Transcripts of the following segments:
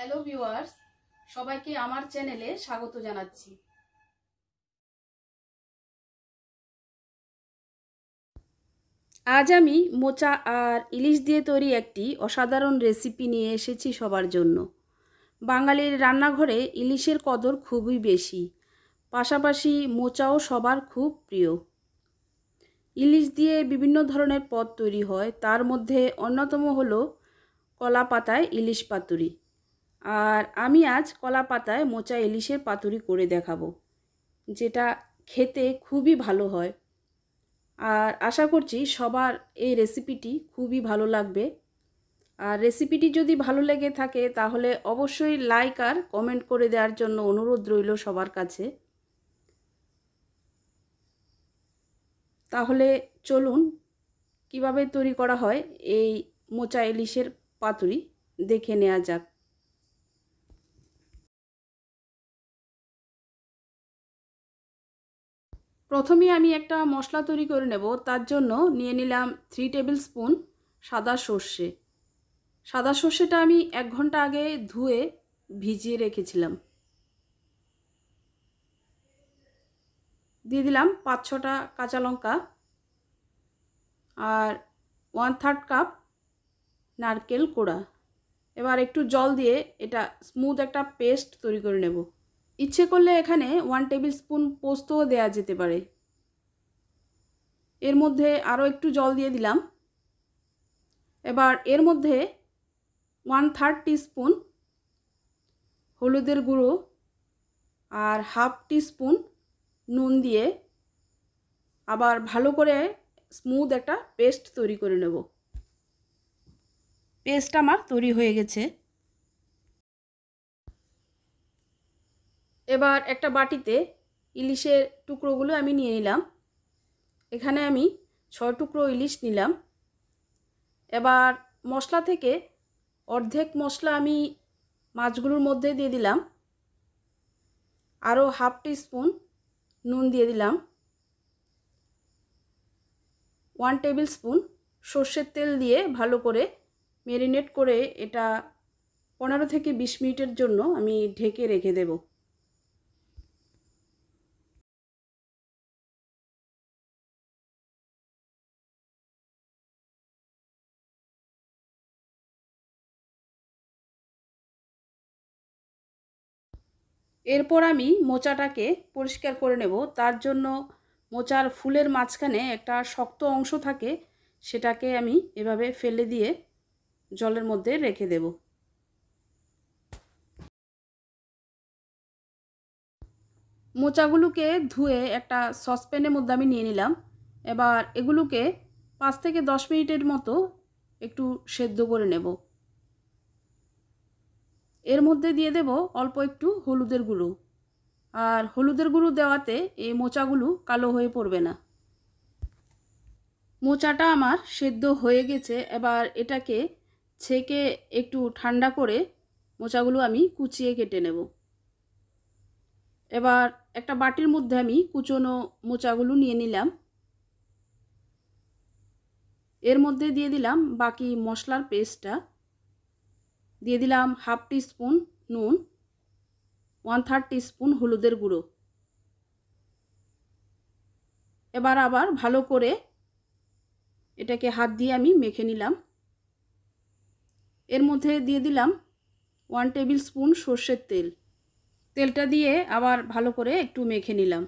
hello viewers সবাইকে আমার চ্যানেলে স্বাগত জানাচ্ছি আজ আমি মোচা আর ইলিশ দিয়ে তৈরি একটি অসাধারণ রেসিপি নিয়ে এসেছি সবার জন্য বাঙালির রান্নাঘরে ইলিশের কদর খুবই বেশি পাশাপাশি মোচাও সবার খুব প্রিয় ইলিশ দিয়ে বিভিন্ন ধরনের পদ তৈরি হয় তার মধ্যে অন্যতম হলো কলা পাতায় ইলিশ পাতুরি আর আমি আজ কলা পাতায় মোচা ইলিশের পাতুরি করে দেখাবো যেটা খেতে খুবই ভালো হয় আর আশা করছি সবার এই রেসিপিটি খুবই ভালো লাগবে আর রেসিপিটি যদি ভালো লেগে থাকে তাহলে অবশ্যই লাইক আর কমেন্ট করে দেওয়ার জন্য অনুরোধ রইল সবার কাছে তাহলে চলুন কিভাবে তৈরি করা হয় এই মোচা ইলিশের পাতুরি দেখে নেওয়া যাক প্রথমে আমি একটা মশলা তৈরি করে নেব তার জন্য নিয়ে নিলাম থ্রি টেবিল স্পুন সাদা সর্ষে সাদা সর্ষেটা আমি এক ঘন্টা আগে ধুয়ে ভিজিয়ে রেখেছিলাম দিয়ে দিলাম পাঁচ ছটা কাঁচা লঙ্কা আর ওয়ান থার্ড কাপ নারকেল কোড়া এবার একটু জল দিয়ে এটা স্মুথ একটা পেস্ট তৈরি করে নেবো ইচ্ছে করলে এখানে ওয়ান টেবিল স্পুন পোস্তও দেয়া যেতে পারে এর মধ্যে আরও একটু জল দিয়ে দিলাম এবার এর মধ্যে ওয়ান থার্ড স্পুন হলুদের গুঁড়ো আর হাফ স্পুন নুন দিয়ে আবার ভালো করে স্মুথ একটা পেস্ট তৈরি করে নেব পেস্ট আমার তৈরি হয়ে গেছে এবার একটা বাটিতে ইলিশের টুকরোগুলো আমি নিয়ে নিলাম এখানে আমি ছয় টুকরো ইলিশ নিলাম এবার মশলা থেকে অর্ধেক মশলা আমি মাছগুলোর মধ্যে দিয়ে দিলাম আরও হাফ স্পুন নুন দিয়ে দিলাম ওয়ান টেবিল স্পুন সর্ষের তেল দিয়ে ভালো করে মেরিনেট করে এটা পনেরো থেকে বিশ মিনিটের জন্য আমি ঢেকে রেখে দেবো এরপর আমি মোচাটাকে পরিষ্কার করে নেব তার জন্য মোচার ফুলের মাঝখানে একটা শক্ত অংশ থাকে সেটাকে আমি এভাবে ফেলে দিয়ে জলের মধ্যে রেখে দেব মোচাগুলোকে ধুয়ে একটা সসপ্যানের মধ্যে আমি নিয়ে নিলাম এবার এগুলোকে পাঁচ থেকে দশ মিনিটের মতো একটু সেদ্ধ করে নেব এর মধ্যে দিয়ে দেব অল্প একটু হলুদের গুঁড়ো আর হলুদের গুঁড়ো দেওয়াতে এই মোচাগুলো কালো হয়ে পড়বে না মোচাটা আমার সেদ্ধ হয়ে গেছে এবার এটাকে ছেঁকে একটু ঠান্ডা করে মোচাগুলো আমি কুচিয়ে কেটে নেব এবার একটা বাটির মধ্যে আমি কুচোনো মোচাগুলো নিয়ে নিলাম এর মধ্যে দিয়ে দিলাম বাকি মশলার পেস্টটা দিয়ে দিলাম হাফ টি স্পুন নুন ওয়ান থার্ড টি স্পুন হলুদের গুঁড়ো এবার আবার ভালো করে এটাকে হাত দিয়ে আমি মেখে নিলাম এর মধ্যে দিয়ে দিলাম ওয়ান টেবিল স্পুন সর্ষের তেল তেলটা দিয়ে আবার ভালো করে একটু মেখে নিলাম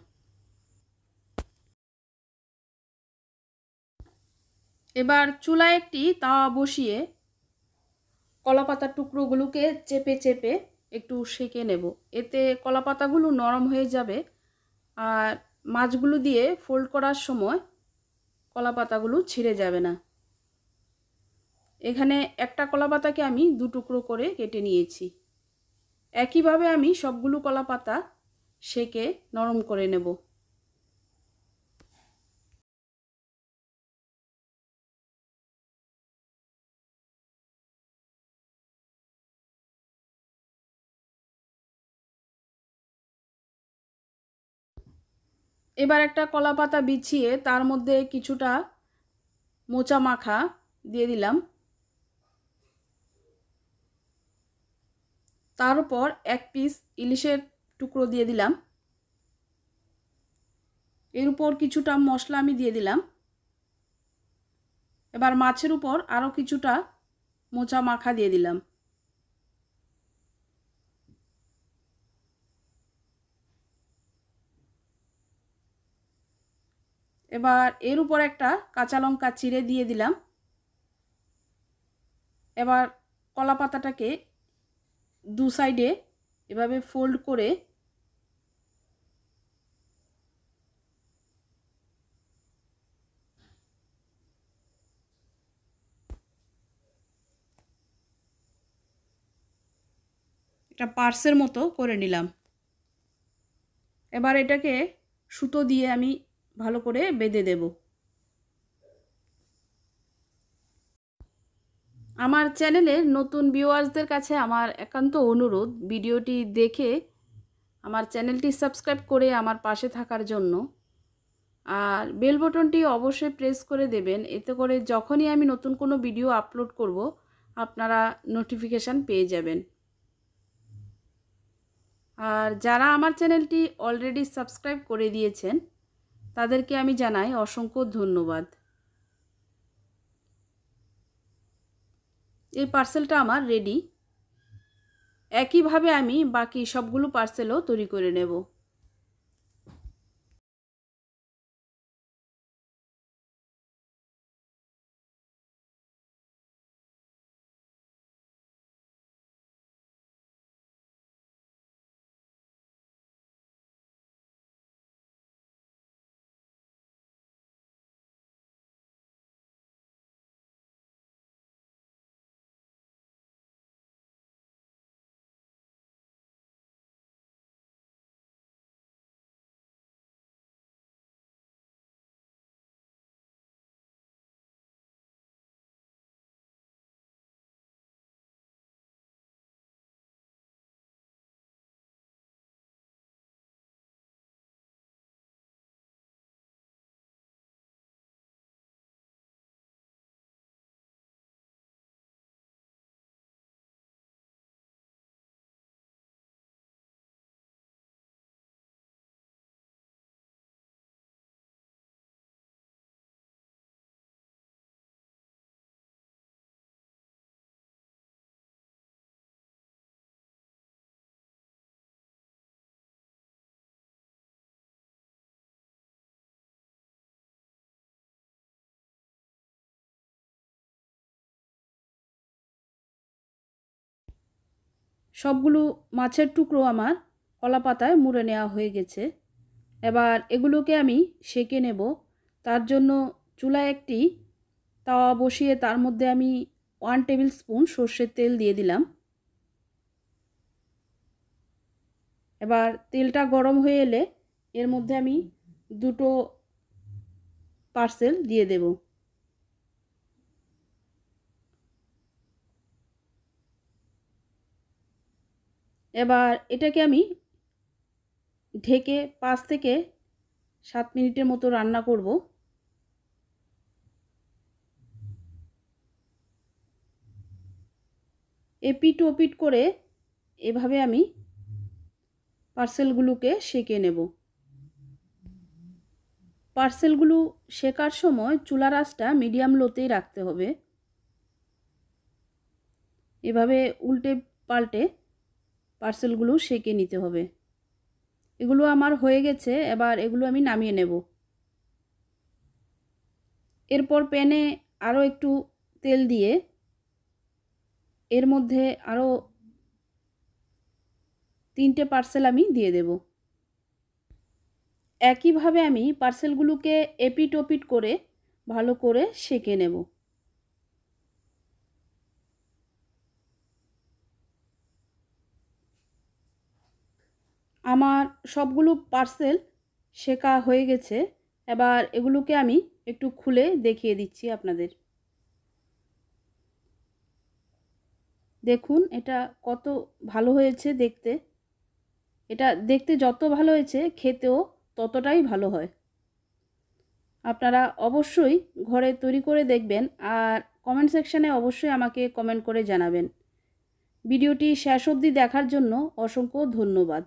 এবার চুলায় একটি তাওয়া বসিয়ে কলা পাতার টুকরোগুলোকে চেপে চেপে একটু সেঁকে নেব এতে কলা পাতাগুলো নরম হয়ে যাবে আর মাছগুলো দিয়ে ফোল্ড করার সময় কলা পাতাগুলো ছিঁড়ে যাবে না এখানে একটা কলা পাতাকে আমি দু টুকরো করে কেটে নিয়েছি একইভাবে আমি সবগুলো কলা পাতা সেকে নরম করে নেব এবার একটা কলা পাতা বিছিয়ে তার মধ্যে কিছুটা মোচা মাখা দিয়ে দিলাম তারপর এক পিস ইলিশের টুকরো দিয়ে দিলাম এর উপর কিছুটা মশলা আমি দিয়ে দিলাম এবার মাছের উপর আরও কিছুটা মোচা মাখা দিয়ে দিলাম এবার এর উপর একটা কাঁচা লঙ্কা চিড়ে দিয়ে দিলাম এবার কলা পাতাটাকে দু সাইডে এভাবে ফোল্ড করে একটা পার্সের মতো করে নিলাম এবার এটাকে সুতো দিয়ে আমি ভালো করে বেঁধে দেব আমার চ্যানেলের নতুন ভিউয়ার্সদের কাছে আমার একান্ত অনুরোধ ভিডিওটি দেখে আমার চ্যানেলটি সাবস্ক্রাইব করে আমার পাশে থাকার জন্য আর বেল বটনটি অবশ্যই প্রেস করে দেবেন এতে করে যখনই আমি নতুন কোনো ভিডিও আপলোড করব আপনারা নোটিফিকেশান পেয়ে যাবেন আর যারা আমার চ্যানেলটি অলরেডি সাবস্ক্রাইব করে দিয়েছেন তাদেরকে আমি জানাই অসংখ্য ধন্যবাদ এই পার্সেলটা আমার রেডি একইভাবে আমি বাকি সবগুলো পার্সেলও তৈরি করে নেব সবগুলো মাছের টুকরো আমার কলা পাতায় মুড়ে নেওয়া হয়ে গেছে এবার এগুলোকে আমি সেঁকে নেব তার জন্য চুলায় একটি তাওয়া বসিয়ে তার মধ্যে আমি ওয়ান টেবিল স্পুন সর্ষের তেল দিয়ে দিলাম এবার তেলটা গরম হয়ে এলে এর মধ্যে আমি দুটো পার্সেল দিয়ে দেবো এবার এটাকে আমি ঢেকে পাঁচ থেকে সাত মিনিটের মতো রান্না করব এপিট ওপিট করে এভাবে আমি পার্সেলগুলোকে সেঁকে নেব পার্সেলগুলো শেখার সময় চুলার আঁচটা মিডিয়াম লোতেই রাখতে হবে এভাবে উল্টে পাল্টে পার্সেলগুলো সেঁকে নিতে হবে এগুলো আমার হয়ে গেছে এবার এগুলো আমি নামিয়ে নেব এরপর প্যানে আরও একটু তেল দিয়ে এর মধ্যে আরও তিনটে পার্সেল আমি দিয়ে দেব একইভাবে আমি পার্সেলগুলোকে এপিট ওপিট করে ভালো করে সেঁকে নেব আমার সবগুলো পার্সেল শেখা হয়ে গেছে এবার এগুলোকে আমি একটু খুলে দেখিয়ে দিচ্ছি আপনাদের দেখুন এটা কত ভালো হয়েছে দেখতে এটা দেখতে যত ভালো হয়েছে খেতেও ততটাই ভালো হয় আপনারা অবশ্যই ঘরে তৈরি করে দেখবেন আর কমেন্ট সেকশানে অবশ্যই আমাকে কমেন্ট করে জানাবেন ভিডিওটি শেষ অবধি দেখার জন্য অসংখ্য ধন্যবাদ